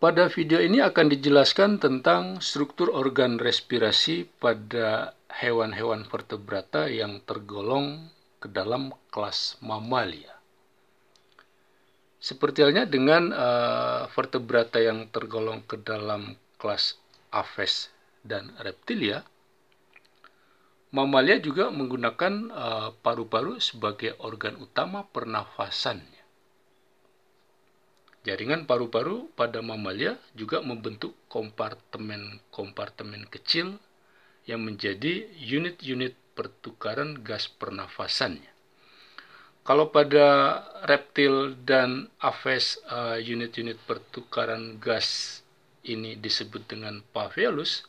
Pada video ini akan dijelaskan tentang struktur organ respirasi pada hewan-hewan vertebrata yang tergolong ke dalam kelas mamalia. Seperti halnya dengan uh, vertebrata yang tergolong ke dalam kelas aves dan reptilia, mamalia juga menggunakan eh, paru-paru uh, paru -paru sebagai organ utama pernafasannya. Jaringan paru-paru pada mamalia juga membentuk kompartemen-kompartemen kecil yang menjadi unit-unit pertukaran gas pernafasannya. Kalau pada reptil dan aves unit eh, unit-unit pertukaran gas ini disebut dengan pavelus,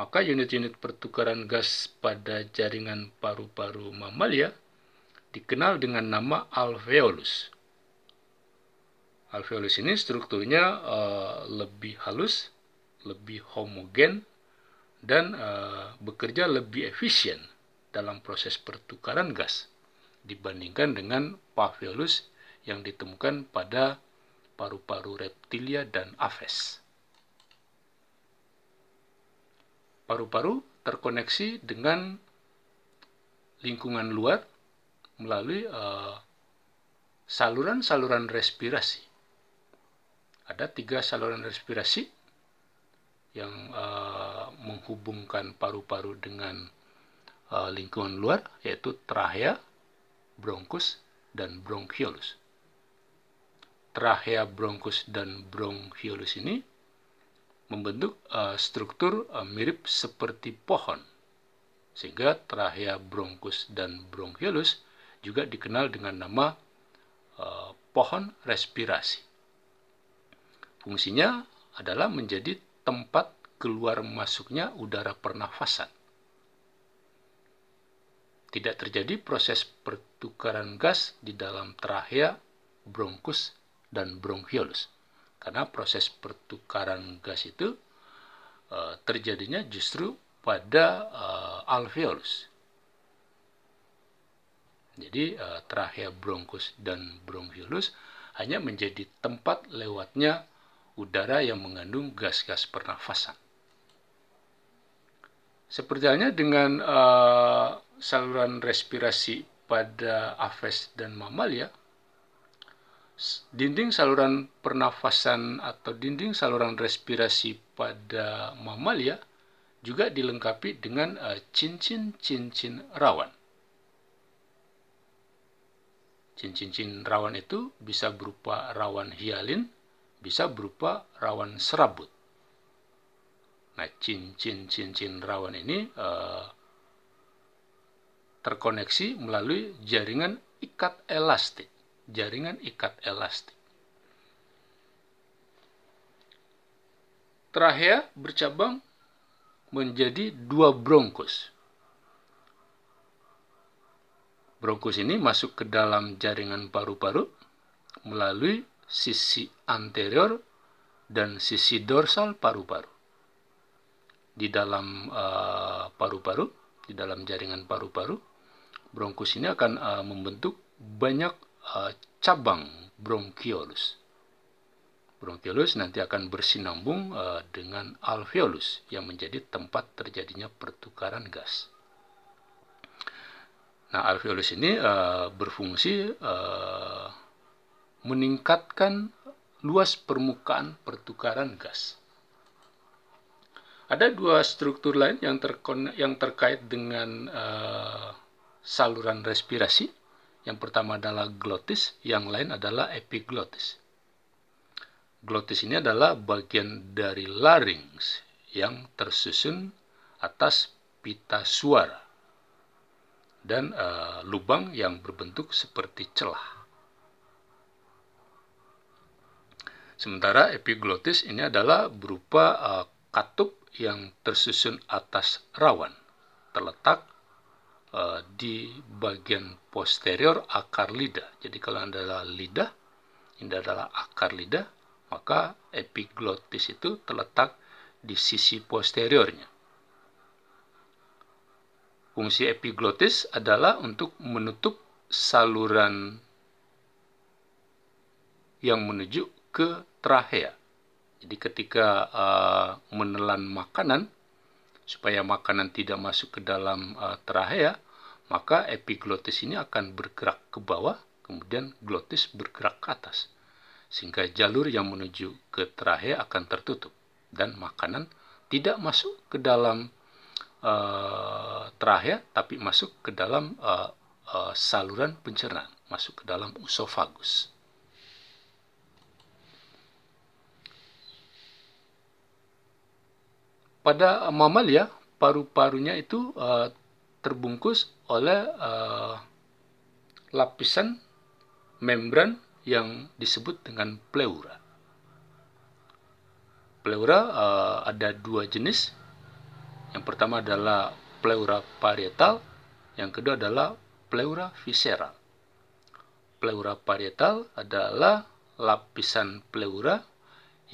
maka unit-unit pertukaran gas pada jaringan paru-paru mamalia dikenal dengan nama alveolus. Alveolus ini strukturnya uh, lebih halus, lebih homogen, dan uh, bekerja lebih efisien dalam proses pertukaran gas dibandingkan dengan pavilus yang ditemukan pada paru-paru reptilia dan aves. Paru-paru terkoneksi dengan lingkungan luar melalui eh, saluran-saluran uh, saluran -saluran respirasi ada tiga saluran respirasi yang uh, menghubungkan paru-paru dengan uh, lingkungan luar yaitu trachea, bronkus dan bronchiolus. Trachea, bronkus dan bronchiolus ini membentuk uh, struktur uh, mirip seperti pohon. Sehingga trachea, bronkus dan bronchiolus juga dikenal dengan nama uh, pohon respirasi. Fungsinya adalah menjadi tempat keluar masuknya udara pernafasan. Tidak terjadi proses pertukaran gas di dalam trahea, bronkus, dan bronchiolus. Karena proses pertukaran gas itu e, terjadinya justru pada e, alveolus. Jadi e, trahea, bronkus, dan bronchiolus hanya menjadi tempat lewatnya udara yang mengandung gas-gas pernafasan. Seperti halnya dengan uh, saluran respirasi pada aves dan mamalia, dinding saluran pernafasan atau dinding saluran respirasi pada mamalia juga dilengkapi dengan cincin-cincin eh, uh, rawan. Cincin-cincin rawan itu bisa berupa rawan hialin, bisa berupa rawan serabut. Nah, cincin-cincin rawan ini eh, terkoneksi melalui jaringan ikat elastik. Jaringan ikat elastik. Trahea bercabang menjadi dua bronkus. Bronkus ini masuk ke dalam jaringan paru-paru melalui sisi anterior dan sisi dorsal paru-paru. Di dalam eh, paru-paru, uh, di dalam jaringan paru-paru, bronkus ini akan uh, membentuk banyak uh, cabang bronchiolus bronchiolus nanti akan bersinambung uh, dengan alveolus yang menjadi tempat terjadinya pertukaran gas. Nah, alveolus ini uh, berfungsi uh, meningkatkan luas permukaan pertukaran gas. Ada dua struktur lain yang, terkon yang terkait dengan uh, saluran respirasi. Yang pertama adalah glotis, yang lain adalah epiglotis. Glotis ini adalah bagian dari laring yang tersusun atas pita suara dan uh, lubang yang berbentuk seperti celah. Sementara epiglotis ini adalah berupa uh, katup yang tersusun atas rawan, terletak uh, di bagian posterior akar lidah. Jadi kalau anda adalah lidah, ini adalah akar lidah, maka epiglotis itu terletak di sisi posteriornya. Fungsi epiglotis adalah untuk menutup saluran yang menuju ke trahea. Ya. Jadi ketika uh, menelan makanan supaya makanan tidak masuk ke dalam uh, eh, trahea, ya, maka epiglotis ini akan bergerak ke bawah, kemudian glotis bergerak ke atas. Sehingga jalur yang menuju ke trahea ya akan tertutup dan makanan tidak masuk ke dalam uh, eh, trahea tapi masuk ke dalam uh, uh, saluran pencernaan, masuk ke dalam usofagus. pada mamalia ya, paru-parunya itu uh, terbungkus oleh uh, lapisan membran yang disebut dengan pleura. Pleura uh, ada dua jenis. Yang pertama adalah pleura parietal, yang kedua adalah pleura visceral. Pleura parietal adalah lapisan pleura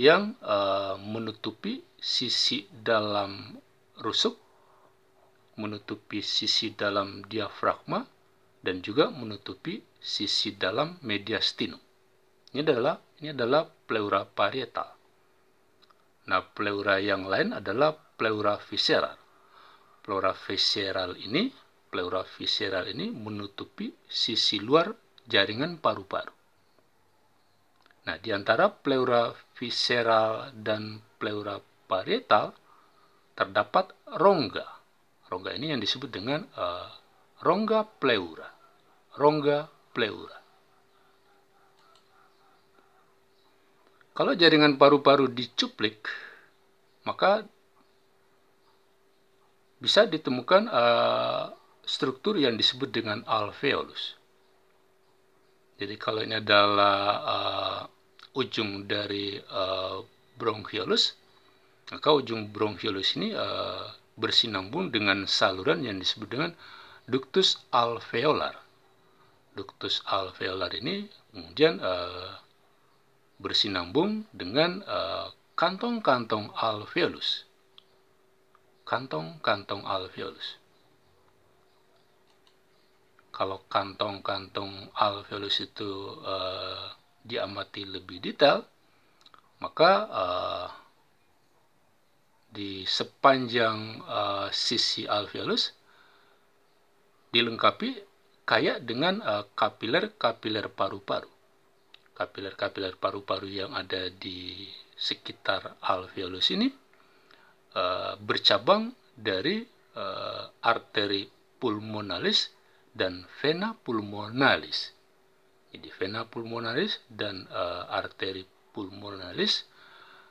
yang uh, menutupi sisi dalam rusuk, menutupi sisi dalam diafragma, dan juga menutupi sisi dalam mediastinum. Ini adalah ini adalah pleura parietal. Nah, pleura yang lain adalah pleura visceral. Pleura visceral ini, pleura visceral ini menutupi sisi luar jaringan paru-paru. Nah, di antara pleura visceral dan pleura parietal terdapat rongga. Rongga ini yang disebut dengan uh, rongga pleura. Rongga pleura. Kalau jaringan paru-paru dicuplik, maka bisa ditemukan uh, struktur yang disebut dengan alveolus. Jadi kalau ini adalah uh, ujung dari uh, bronchiolus, maka ujung bronchiolus ini uh, bersinambung dengan saluran yang disebut dengan ductus alveolar. Ductus alveolar ini kemudian uh, bersinambung dengan eh, kantong-kantong alveolus. Kantong-kantong alveolus. Kalau kantong-kantong alveolus itu uh, diamati lebih detail, maka uh, di sepanjang uh, sisi alveolus dilengkapi kayak dengan eh, kapiler-kapiler uh, paru-paru. Kapiler-kapiler paru-paru yang ada di sekitar alveolus ini uh, bercabang dari uh, arteri pulmonalis dan vena pulmonalis. Jadi vena pulmonalis dan uh, arteri pulmonalis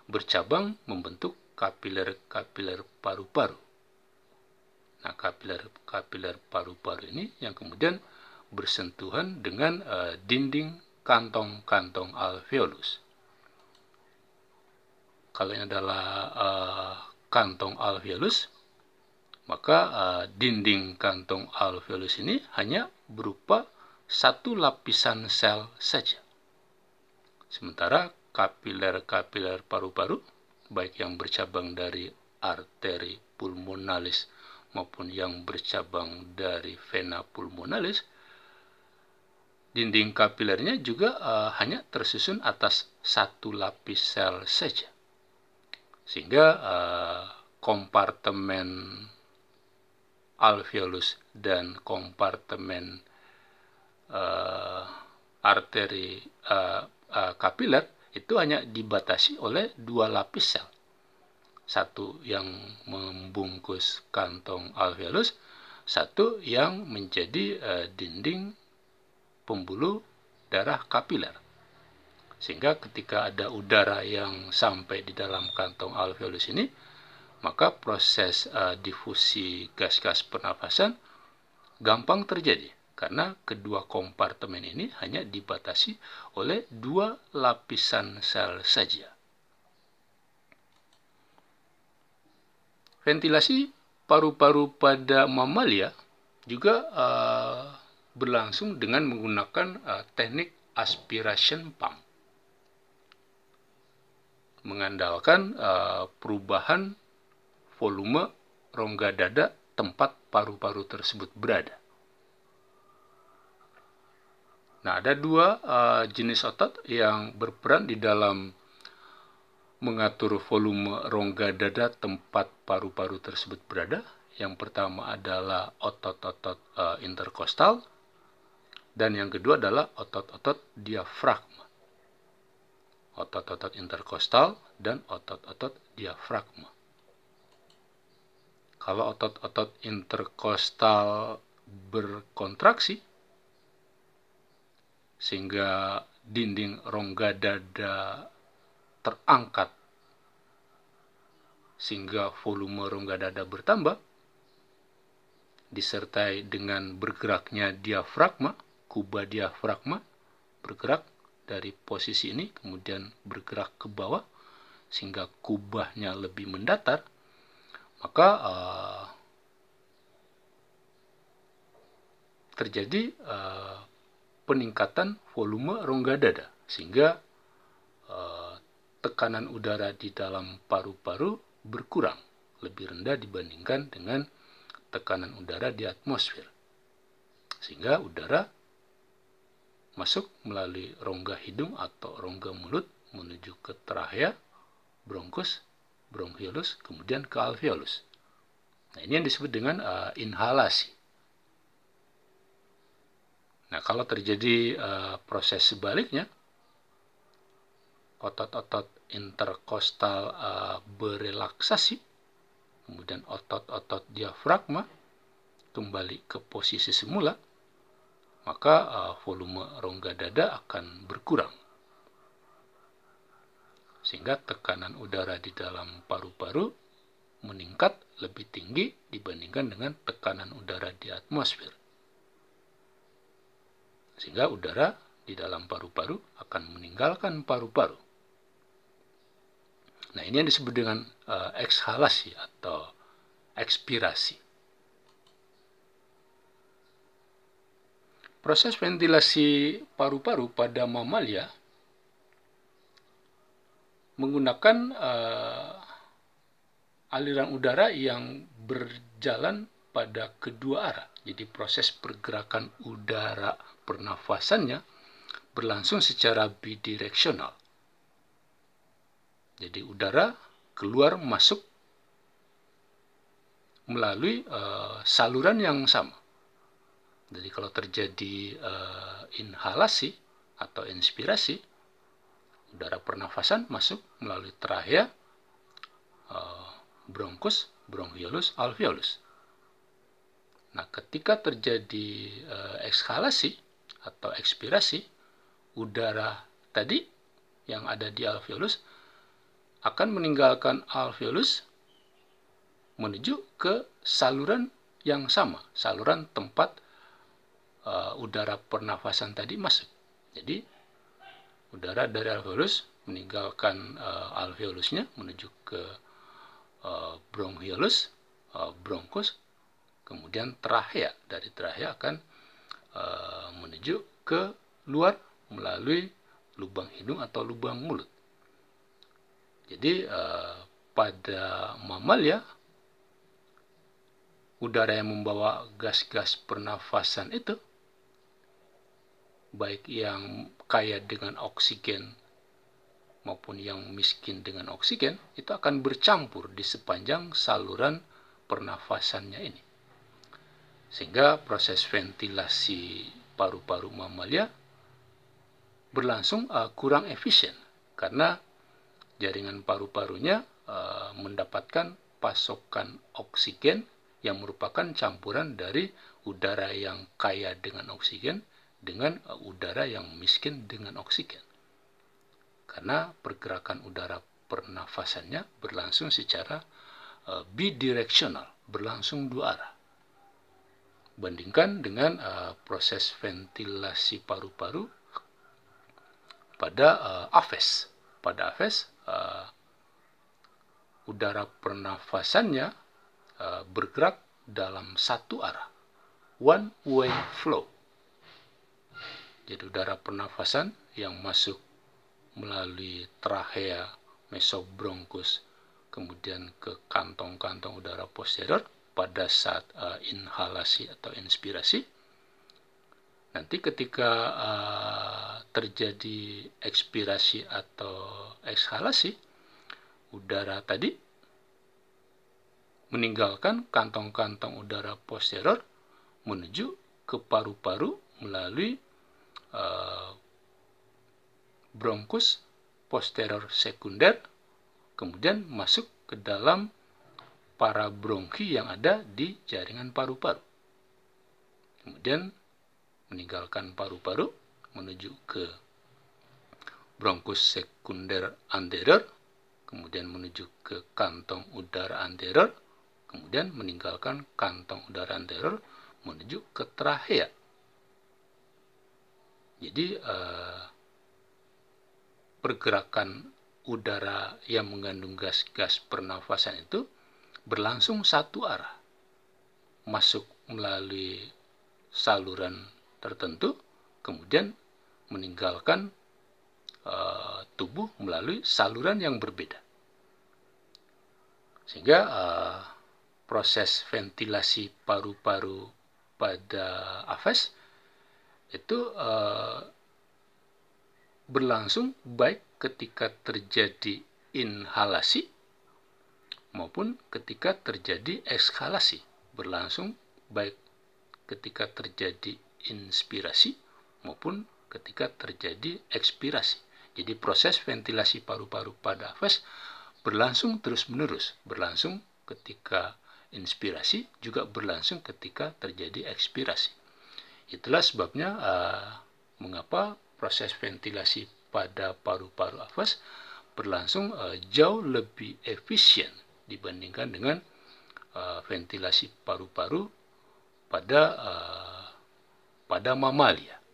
bercabang membentuk kapiler-kapiler paru-paru. Nah, kapiler-kapiler paru-paru ini yang kemudian bersentuhan dengan uh, dinding kantong-kantong alveolus. Kalau ini adalah uh, kantong alveolus, maka uh, dinding kantong alveolus ini hanya berupa satu lapisan sel saja. Sementara kapiler-kapiler paru-paru baik yang bercabang dari arteri pulmonalis maupun yang bercabang dari vena pulmonalis, dinding kapilernya juga uh, hanya tersusun atas satu lapis sel saja. Sehingga uh, kompartemen alveolus dan kompartemen uh, arteri uh, uh, kapiler itu hanya dibatasi oleh dua lapis sel. Satu yang membungkus kantong alveolus, satu yang menjadi eh, dinding pembuluh darah kapiler. Sehingga ketika ada udara yang sampai di dalam kantong alveolus ini, maka proses eh, difusi gas-gas pernafasan gampang terjadi karena kedua kompartemen ini hanya dibatasi oleh dua lapisan sel saja. Ventilasi paru-paru pada mamalia juga uh, berlangsung dengan menggunakan uh, teknik aspiration pump, mengandalkan uh, perubahan volume rongga dada tempat paru-paru tersebut berada. Nah, ada dua uh, jenis otot yang berperan di dalam mengatur volume rongga dada tempat paru-paru tersebut berada. Yang pertama adalah otot-otot uh, eh, interkostal dan yang kedua adalah otot-otot diafragma. Otot-otot interkostal dan otot-otot diafragma. Kalau otot-otot interkostal berkontraksi, sehingga dinding rongga dada terangkat sehingga volume rongga dada bertambah disertai dengan bergeraknya diafragma, kuba diafragma bergerak dari posisi ini kemudian bergerak ke bawah sehingga kubahnya lebih mendatar, maka uh, terjadi uh, peningkatan volume rongga dada sehingga eh, tekanan udara di dalam paru-paru berkurang lebih rendah dibandingkan dengan tekanan udara di atmosfer sehingga udara masuk melalui rongga hidung atau rongga mulut menuju ke trahea bronkus bronchiolus kemudian ke alveolus nah ini yang disebut dengan uh, inhalasi Nah, kalau terjadi uh, proses sebaliknya, otot-otot interkostal uh, eh, berelaksasi, kemudian otot-otot diafragma kembali ke posisi semula, maka uh, volume rongga dada akan berkurang. Sehingga tekanan udara di dalam paru-paru meningkat lebih tinggi dibandingkan dengan tekanan udara di atmosfer sehingga udara di dalam paru-paru akan meninggalkan paru-paru. Nah, ini yang disebut dengan uh, ekshalasi atau ekspirasi. Proses ventilasi paru-paru pada mamalia menggunakan uh, aliran udara yang berjalan pada kedua arah. Jadi proses pergerakan udara pernafasannya berlangsung secara bidireksional. Jadi udara keluar masuk melalui uh, saluran yang sama. Jadi kalau terjadi uh, inhalasi atau inspirasi, udara pernafasan masuk melalui trahea, uh, eh, bronkus, bronchiolus, alveolus. Nah, ketika terjadi uh, ekshalasi, atau ekspirasi, udara tadi yang ada di alveolus akan meninggalkan alveolus menuju ke saluran yang sama, saluran tempat uh, udara pernafasan tadi masuk. Jadi udara dari alveolus meninggalkan uh, alveolusnya menuju ke uh, bronchiolus, uh, bronkus, kemudian trachea Dari trachea akan Eh, menuju ke luar melalui lubang hidung atau lubang mulut. Jadi eh, pada pada mamalia ya, udara yang membawa gas-gas pernafasan itu baik yang kaya dengan oksigen maupun yang miskin dengan oksigen itu akan bercampur di sepanjang saluran pernafasannya ini. Sehingga proses ventilasi paru-paru mamalia berlangsung uh, kurang efisien karena jaringan paru-parunya uh, mendapatkan pasokan oksigen yang merupakan campuran dari udara yang kaya dengan oksigen dengan uh, udara yang miskin dengan oksigen. Karena pergerakan udara pernafasannya berlangsung secara uh, bidirectional, berlangsung dua arah. Bandingkan dengan uh, proses ventilasi paru-paru pada uh, AFES. Pada AFES, uh, udara pernafasannya uh, bergerak dalam satu arah, one way flow. Jadi udara pernafasan yang masuk melalui trachea mesobronkus, kemudian ke kantong-kantong udara posterior pada saat uh, inhalasi atau inspirasi. Nanti ketika uh, terjadi ekspirasi atau ekshalasi, udara tadi meninggalkan kantong-kantong udara posterior menuju ke paru-paru melalui uh, bronkus posterior sekunder, kemudian masuk ke dalam para bronki yang ada di jaringan paru-paru. Kemudian meninggalkan paru-paru menuju ke bronkus sekunder anterior, kemudian menuju ke kantong udara anterior, kemudian meninggalkan kantong udara anterior menuju ke trahea. Jadi eh, pergerakan udara yang mengandung gas-gas pernafasan itu berlangsung satu arah, masuk melalui saluran tertentu, kemudian meninggalkan e, tubuh melalui saluran yang berbeda. Sehingga e, proses ventilasi paru-paru pada AFES itu e, berlangsung baik ketika terjadi inhalasi maupun ketika terjadi ekskalasi berlangsung baik ketika terjadi inspirasi maupun ketika terjadi ekspirasi. Jadi proses ventilasi paru-paru pada vas berlangsung terus-menerus, berlangsung ketika inspirasi juga berlangsung ketika terjadi ekspirasi. Itulah sebabnya uh, mengapa proses ventilasi pada paru-paru afas berlangsung uh, jauh lebih efisien dibandingkan dengan uh, ventilasi paru-paru pada uh, pada mamalia.